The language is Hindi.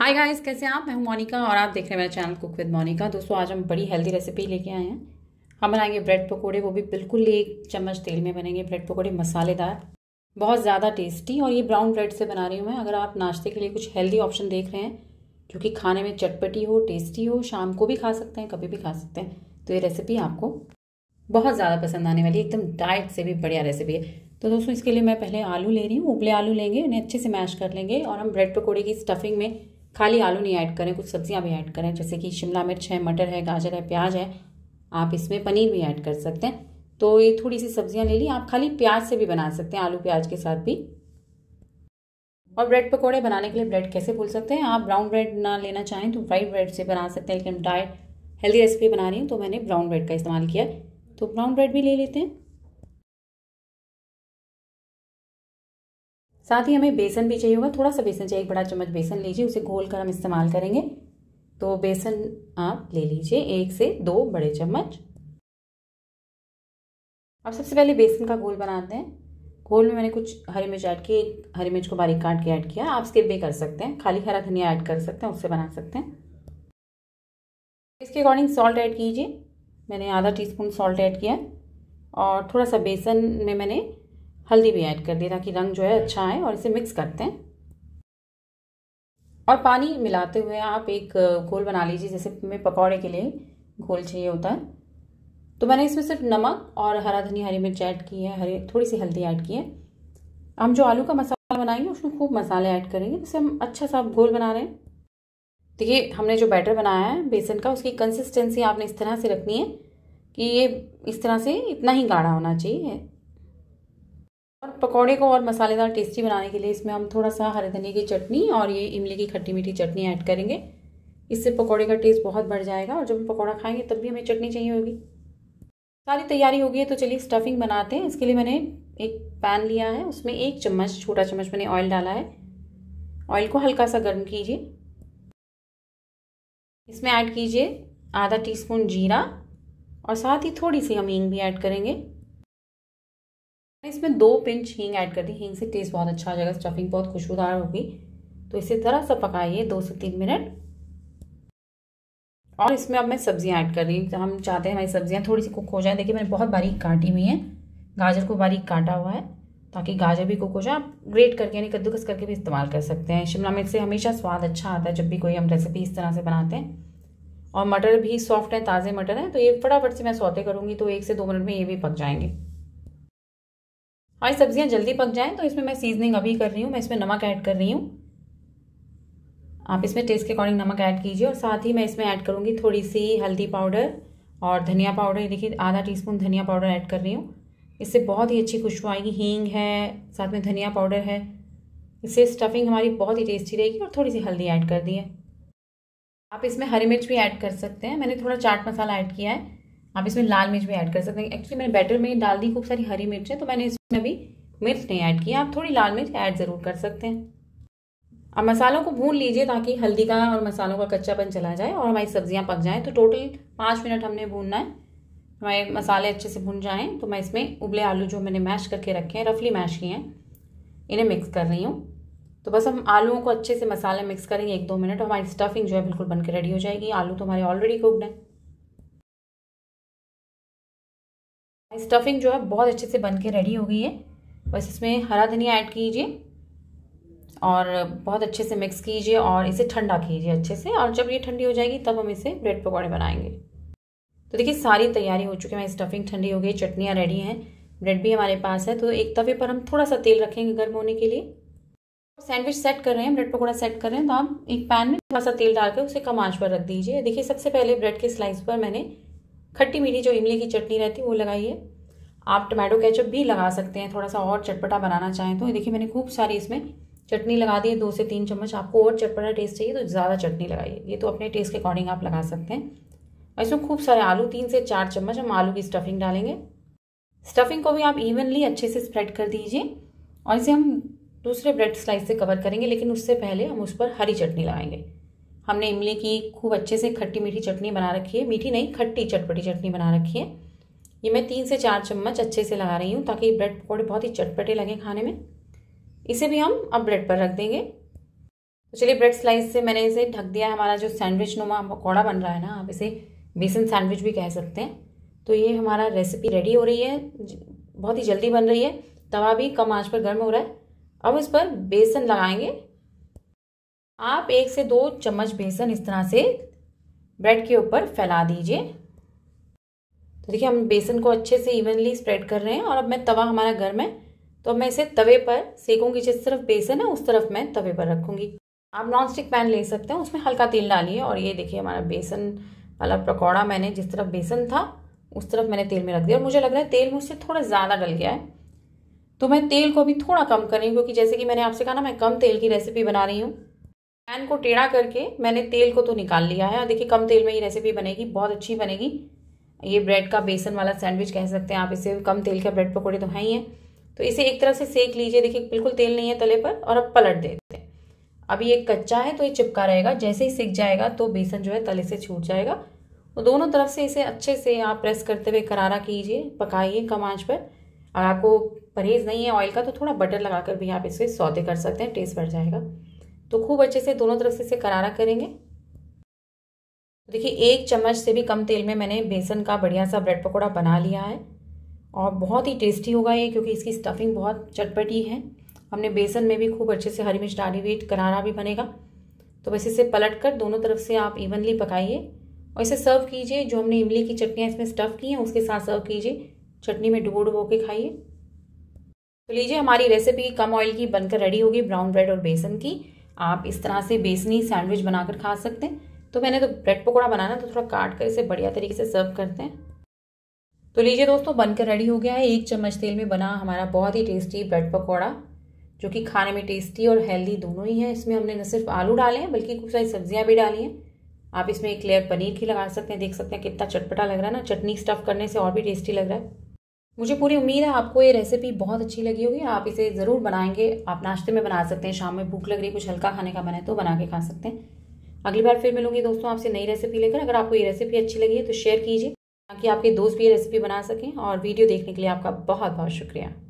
हाय गाइस कैसे आप मैं हूं मोनिका और आप देख रहे हैं मेरा चैनल कुक विद मोनिका दोस्तों आज हम बड़ी हेल्दी रेसिपी लेके आए हैं हम बनाएंगे ब्रेड पकोड़े वो भी बिल्कुल एक चम्मच तेल में बनेंगे ब्रेड पकोड़े मसालेदार बहुत ज़्यादा टेस्टी और ये ब्राउन ब्रेड से बना रही हूँ मैं अगर आप नाश्ते के लिए कुछ हेल्दी ऑप्शन देख रहे हैं जो कि खाने में चटपटी हो टेस्टी हो शाम को भी खा सकते हैं कभी भी खा सकते हैं तो ये रेसिपी आपको बहुत ज़्यादा पसंद आने वाली एकदम डाइट से भी बढ़िया रेसिपी है तो दोस्तों इसके लिए मैं पहले आलू ले रही हूँ उबले आलू लेंगे उन्हें अच्छे से मैश कर लेंगे और हम ब्रेड पकौड़े की स्टफिंग में खाली आलू नहीं ऐड करें कुछ सब्जियां भी ऐड करें जैसे कि शिमला मिर्च है मटर है गाजर है प्याज है आप इसमें पनीर भी ऐड कर सकते हैं तो ये थोड़ी सी सब्जियां ले ली आप खाली प्याज से भी बना सकते हैं आलू प्याज के साथ भी और ब्रेड पकौड़े बनाने के लिए ब्रेड कैसे भूल सकते हैं आप ब्राउन ब्रेड ना लेना चाहें तो वाइट ब्रेड से बना सकते हैं लेकिन डाइट हेल्दी रेसिपी बना रही हूँ तो मैंने ब्राउन ब्रेड का इस्तेमाल किया तो ब्राउन ब्रेड भी ले लेते हैं साथ ही हमें बेसन भी चाहिए होगा थोड़ा सा बेसन चाहिए एक बड़ा चम्मच बेसन लीजिए उसे घोल कर हम इस्तेमाल करेंगे तो बेसन आप ले लीजिए एक से दो बड़े चम्मच अब सबसे पहले बेसन का घोल बनाते हैं घोल में मैंने कुछ हरी मिर्च ऐड की एक हरी मिर्च को बारीक काट के ऐड किया आप स्किप भी कर सकते हैं खाली हरा धनिया ऐड कर सकते हैं उससे बना सकते हैं इसके अकॉर्डिंग सॉल्ट ऐड कीजिए मैंने आधा टीस्पून सॉल्ट ऐड किया और थोड़ा सा बेसन में मैंने हल्दी भी ऐड कर दिया ताकि रंग जो है अच्छा आए और इसे मिक्स करते हैं और पानी मिलाते हुए आप एक घोल बना लीजिए जैसे मैं पकौड़े के लिए घोल चाहिए होता है तो मैंने इसमें सिर्फ नमक और हरा धनी हरी मिर्च ऐड की है हरी थोड़ी सी हल्दी ऐड की है हम जो आलू का मसाला बनाएंगे उसमें खूब मसाले ऐड करेंगे जिससे हम अच्छा सा घोल बना रहे हैं देखिए हमने जो बैटर बनाया है बेसन का उसकी कंसिस्टेंसी आपने इस तरह से रखनी है कि ये इस तरह से इतना ही गाढ़ा होना चाहिए और पकौड़े को और मसालेदार टेस्टी बनाने के लिए इसमें हम थोड़ा सा हरे धनिया की चटनी और ये इमली की खट्टी मीठी चटनी ऐड करेंगे इससे पकौड़े का टेस्ट बहुत बढ़ जाएगा और जब हम पकौड़ा खाएंगे तब भी हमें चटनी चाहिए होगी सारी तैयारी हो गई है तो चलिए स्टफिंग बनाते हैं इसके लिए मैंने एक पैन लिया है उसमें एक चम्मच छोटा चम्मच मैंने ऑयल डाला है ऑयल को हल्का सा गर्म कीजिए इसमें ऐड कीजिए आधा टीस्पून जीरा और साथ ही थोड़ी सी हम हींग भी ऐड करेंगे इसमें दो पिंच हींग ऐड कर दी हींग से टेस्ट बहुत अच्छा आ जाएगा स्टफिंग बहुत खुशबूदार होगी तो इसे थोड़ा सा पकाइए दो से तीन मिनट और इसमें अब मैं सब्जियां ऐड कर रही हूँ हम चाहते हैं हमारी सब्जियां थोड़ी सी कुक हो जाए देखिए मैंने बहुत बारीक काटी हुई है गाजर को बारीक काटा हुआ है ताकि गाजर भी कुक हो जाए आप ग्रेट करके यानी कद्दूकस करके भी इस्तेमाल कर सकते हैं शिमला मिर्च से हमेशा स्वाद अच्छा आता है जब भी कोई हम रेसिपी इस तरह से बनाते हैं और मटर भी सॉफ्ट है ताज़े मटर हैं तो ये फटाफट से मैं सौते करूँगी तो एक से दो मिनट में ये भी पक जाएंगे हमारी सब्जियां जल्दी पक जाएं तो इसमें मैं सीजनिंग अभी कर रही हूँ मैं इसमें नमक ऐड कर रही हूँ आप इसमें टेस्ट के अकॉर्डिंग नमक ऐड कीजिए और साथ ही मैं इसमें ऐड करूँगी थोड़ी सी हल्दी पाउडर और धनिया पाउडर देखिए आधा टी धनिया पाउडर ऐड कर रही हूँ इससे बहुत ही अच्छी खुशबू आएगी हींग है साथ में धनिया पाउडर है इससे स्टफिंग हमारी बहुत ही टेस्टी रहेगी और थोड़ी सी हल्दी ऐड कर दी है आप इसमें हरी मिर्च भी ऐड कर सकते हैं मैंने थोड़ा चाट मसाला ऐड किया है आप इसमें लाल मिर्च भी ऐड कर सकते हैं एक्चुअली मैंने बैटर में डाल दी खूब सारी हरी मिर्च है तो मैंने इसमें अभी मिर्च नहीं ऐड की आप थोड़ी लाल मिर्च ऐड ज़रूर कर सकते हैं अब मसालों को भून लीजिए ताकि हल्दी का और मसालों का कच्चापन चला जाए और हमारी सब्जियां पक जाएं तो टोटल पाँच मिनट हमने भूनना है हमारे मसाले अच्छे से भून जाएं तो मैं इसमें उबले आलू जो मैंने मैश करके रखे हैं रफली मैश किए हैं इन्हें मिक्स कर रही हूँ तो बस हम आलूओं को अच्छे से मसाले मिक्स करेंगे एक दो मिनट हमारी स्टफिंग जो है बिल्कुल बनकर रेडी हो जाएगी आलू तो हमारे ऑलरेडी कुकड हैं स्टफिंग जो है बहुत अच्छे से बन के रेडी हो गई है बस इसमें हरा धनिया ऐड कीजिए और बहुत अच्छे से मिक्स कीजिए और इसे ठंडा कीजिए अच्छे से और जब ये ठंडी हो जाएगी तब हम इसे ब्रेड पकौड़े बनाएंगे तो देखिए सारी तैयारी हो चुकी है हमारी स्टफिंग ठंडी हो गई चटनियाँ रेडी हैं ब्रेड भी हमारे पास है तो एक तवे पर हम थोड़ा सा तेल रखेंगे गर्म होने के लिए सैंडविच सेट कर रहे हैं ब्रेड पकौड़ा सेट कर रहे हैं तो आप एक पैन में थोड़ा सा तेल डाल के उसे कम आंच पर रख दीजिए देखिए सबसे पहले ब्रेड के स्लाइस पर मैंने खट्टी मीठी जो इमली की चटनी रहती है वो लगाइए आप टमाटो केचप भी लगा सकते हैं थोड़ा सा और चटपटा बनाना चाहें तो देखिए मैंने खूब सारी इसमें चटनी लगा दी है दो से तीन चम्मच आपको और चटपटा टेस्ट चाहिए तो ज़्यादा चटनी लगाइए ये तो अपने टेस्ट के अकॉर्डिंग आप लगा सकते हैं और इसमें खूब सारे आलू तीन से चार चम्मच हम आलू की स्टफिंग डालेंगे स्टफिंग को भी आप इवनली अच्छे से स्प्रेड कर दीजिए और इसे हम दूसरे ब्रेड स्लाइस से कवर करेंगे लेकिन उससे पहले हम उस पर हरी चटनी लगाएंगे हमने इमली की खूब अच्छे से खट्टी मीठी चटनी बना रखी है मीठी नहीं खट्टी चटपटी चटनी बना रखी है ये मैं तीन से चार चम्मच अच्छे से लगा रही हूँ ताकि ब्रेड पकौड़े बहुत ही चटपटे लगे खाने में इसे भी हम अब ब्रेड पर रख देंगे तो चलिए ब्रेड स्लाइस से मैंने इसे ढक दिया हमारा जो सैंडविच नुमा पकौड़ा बन रहा है ना आप इसे बेसन सैंडविच भी कह सकते हैं तो ये हमारा रेसिपी रेडी हो रही है बहुत ही जल्दी बन रही है तवा भी कम आँच पर गर्म हो रहा है अब इस पर बेसन लगाएंगे आप एक से दो चम्मच बेसन इस तरह से ब्रेड के ऊपर फैला दीजिए तो देखिए हम बेसन को अच्छे से इवनली स्प्रेड कर रहे हैं और अब मैं तवा हमारा गर्म है तो अब मैं इसे तवे पर सेकूंगी जिस तरफ बेसन है उस तरफ मैं तवे पर रखूंगी आप नॉन स्टिक पैन ले सकते हैं उसमें हल्का तेल डालिए और ये देखिए हमारा बेसन वाला पकौड़ा मैंने जिस तरफ बेसन था उस तरफ मैंने तेल में रख दिया और मुझे लग रहा है तेल मुझसे थोड़ा ज़्यादा डल गया है तो मैं तेल को अभी थोड़ा कम करें क्योंकि जैसे कि मैंने आपसे कहा ना मैं कम तेल की रेसिपी बना रही हूँ पैन को टेढ़ा करके मैंने तेल को तो निकाल लिया है और देखिए कम तेल में ये रेसिपी बनेगी बहुत अच्छी बनेगी ये ब्रेड का बेसन वाला सैंडविच कह सकते हैं आप इसे कम तेल का ब्रेड पकौड़े तो है ही हैं तो इसे एक तरफ से सेक लीजिए देखिए बिल्कुल तेल नहीं है तले पर और अब पलट देते हैं अभी ये कच्चा है तो ये चिपका रहेगा जैसे ही सीख जाएगा तो बेसन जो है तले से छूट जाएगा तो दोनों तरफ से इसे अच्छे से आप प्रेस करते हुए करारा कीजिए पकाइए कम आँच पर अगर आपको परहेज़ नहीं है ऑयल का तो थोड़ा बटर लगाकर भी आप इसे सौते कर सकते हैं टेस्ट बढ़ जाएगा तो खूब अच्छे से दोनों तरफ से इसे करारा करेंगे तो देखिए एक चम्मच से भी कम तेल में मैंने बेसन का बढ़िया सा ब्रेड पकौड़ा बना लिया है और बहुत ही टेस्टी होगा ये क्योंकि इसकी स्टफिंग बहुत चटपटी है हमने बेसन में भी खूब अच्छे से हरी मिर्च डाली हुई करारा भी बनेगा तो बस इसे पलट कर दोनों तरफ से आप इवनली पकाइए और इसे सर्व कीजिए जो हमने इमली की चटनियाँ इसमें स्टफ़ की हैं उसके साथ सर्व कीजिए चटनी में डुबो डुबो के खाइए तो लीजिए हमारी रेसिपी कम ऑयल की बनकर रेडी होगी ब्राउन ब्रेड और बेसन की आप इस तरह से बेसनी सैंडविच बनाकर खा सकते हैं तो मैंने तो ब्रेड पकौड़ा बनाना तो थोड़ा काट कर इसे बढ़िया तरीके से सर्व करते हैं तो लीजिए दोस्तों बनकर रेडी हो गया है एक चम्मच तेल में बना हमारा बहुत ही टेस्टी ब्रेड पकौड़ा जो कि खाने में टेस्टी और हेल्दी दोनों ही है इसमें हमने न सिर्फ आलू डाले हैं बल्कि कुछ सारी सब्जियां भी डाली हैं आप इसमें एक लेयर पनीर की लगा सकते हैं देख सकते हैं कितना चटपटा लग रहा है ना चटनी स्टफ़ करने से और भी टेस्टी लग रहा है मुझे पूरी उम्मीद है आपको ये रेसिपी बहुत अच्छी लगी होगी आप इसे ज़रूर बनाएंगे आप नाश्ते में बना सकते हैं शाम में भूख लग रही है कुछ हल्का खाने का बनाए तो बना के खा सकते हैं अगली बार फिर मिलूंगी दोस्तों आपसे नई रेसिपी लेकर अगर आपको ये रेसिपी अच्छी लगी है तो शेयर कीजिए ताकि आपके दोस्त भी ये रेसिपी बना सकें और वीडियो देखने के लिए आपका बहुत बहुत शुक्रिया